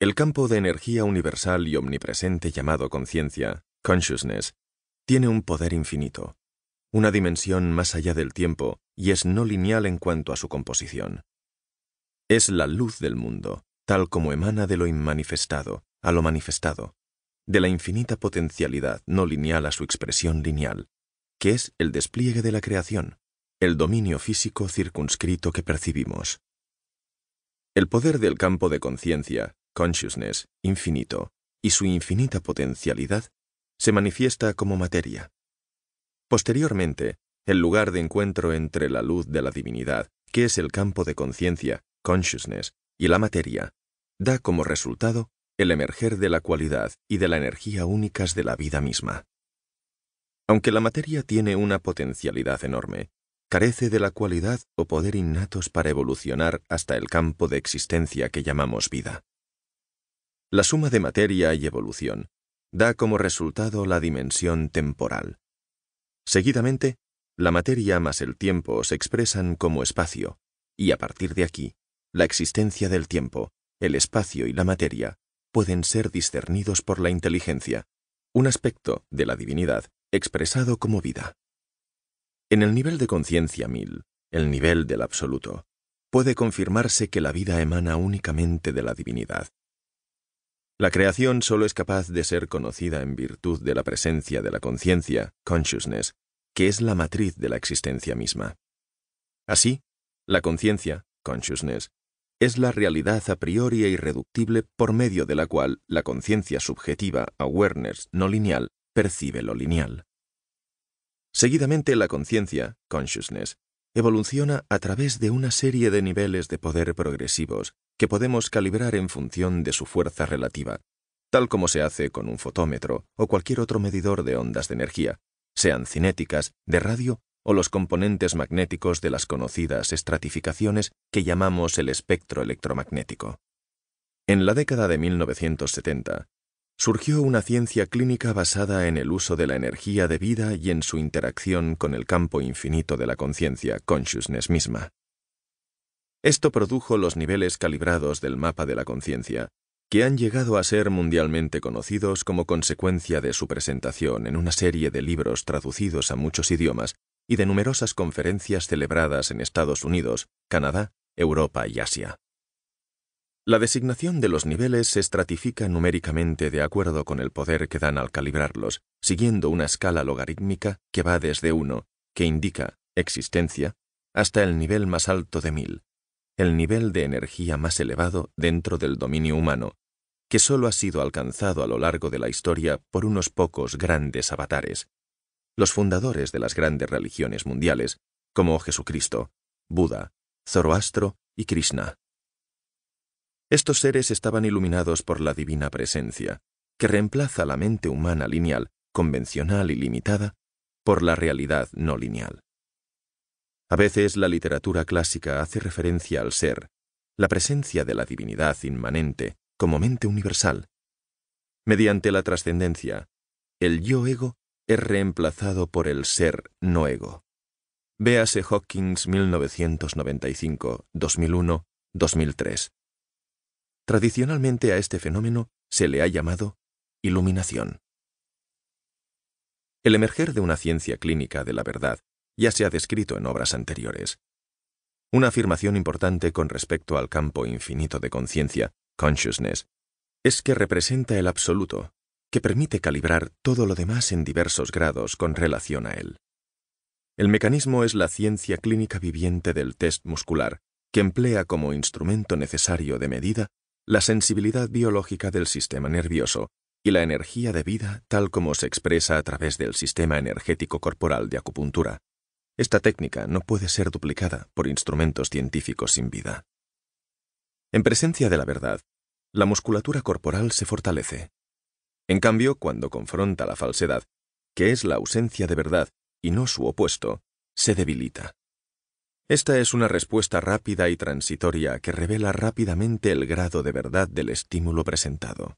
El campo de energía universal y omnipresente llamado conciencia, consciousness, tiene un poder infinito, una dimensión más allá del tiempo y es no lineal en cuanto a su composición. Es la luz del mundo, tal como emana de lo inmanifestado a lo manifestado, de la infinita potencialidad no lineal a su expresión lineal, que es el despliegue de la creación, el dominio físico circunscrito que percibimos. El poder del campo de conciencia consciousness, infinito, y su infinita potencialidad, se manifiesta como materia. Posteriormente, el lugar de encuentro entre la luz de la divinidad, que es el campo de conciencia, consciousness, y la materia, da como resultado el emerger de la cualidad y de la energía únicas de la vida misma. Aunque la materia tiene una potencialidad enorme, carece de la cualidad o poder innatos para evolucionar hasta el campo de existencia que llamamos vida. La suma de materia y evolución da como resultado la dimensión temporal. Seguidamente, la materia más el tiempo se expresan como espacio, y a partir de aquí, la existencia del tiempo, el espacio y la materia pueden ser discernidos por la inteligencia, un aspecto de la divinidad expresado como vida. En el nivel de conciencia mil, el nivel del absoluto, puede confirmarse que la vida emana únicamente de la divinidad la creación solo es capaz de ser conocida en virtud de la presencia de la conciencia, consciousness, que es la matriz de la existencia misma. Así, la conciencia, consciousness, es la realidad a priori e irreductible por medio de la cual la conciencia subjetiva, awareness, no lineal, percibe lo lineal. Seguidamente, la conciencia, consciousness, evoluciona a través de una serie de niveles de poder progresivos que podemos calibrar en función de su fuerza relativa, tal como se hace con un fotómetro o cualquier otro medidor de ondas de energía, sean cinéticas, de radio o los componentes magnéticos de las conocidas estratificaciones que llamamos el espectro electromagnético. En la década de 1970, surgió una ciencia clínica basada en el uso de la energía de vida y en su interacción con el campo infinito de la conciencia, consciousness misma. Esto produjo los niveles calibrados del mapa de la conciencia, que han llegado a ser mundialmente conocidos como consecuencia de su presentación en una serie de libros traducidos a muchos idiomas y de numerosas conferencias celebradas en Estados Unidos, Canadá, Europa y Asia. La designación de los niveles se estratifica numéricamente de acuerdo con el poder que dan al calibrarlos, siguiendo una escala logarítmica que va desde 1, que indica existencia, hasta el nivel más alto de 1000, el nivel de energía más elevado dentro del dominio humano, que solo ha sido alcanzado a lo largo de la historia por unos pocos grandes avatares. Los fundadores de las grandes religiones mundiales, como Jesucristo, Buda, Zoroastro y Krishna. Estos seres estaban iluminados por la divina presencia, que reemplaza la mente humana lineal, convencional y limitada, por la realidad no lineal. A veces la literatura clásica hace referencia al ser, la presencia de la divinidad inmanente como mente universal. Mediante la trascendencia, el yo-ego es reemplazado por el ser no-ego. Véase Hawkins 1995, 2001, 2003. Tradicionalmente a este fenómeno se le ha llamado iluminación. El emerger de una ciencia clínica de la verdad ya se ha descrito en obras anteriores. Una afirmación importante con respecto al campo infinito de conciencia, consciousness, es que representa el absoluto, que permite calibrar todo lo demás en diversos grados con relación a él. El mecanismo es la ciencia clínica viviente del test muscular, que emplea como instrumento necesario de medida la sensibilidad biológica del sistema nervioso y la energía de vida tal como se expresa a través del sistema energético corporal de acupuntura. Esta técnica no puede ser duplicada por instrumentos científicos sin vida. En presencia de la verdad, la musculatura corporal se fortalece. En cambio, cuando confronta la falsedad, que es la ausencia de verdad y no su opuesto, se debilita. Esta es una respuesta rápida y transitoria que revela rápidamente el grado de verdad del estímulo presentado.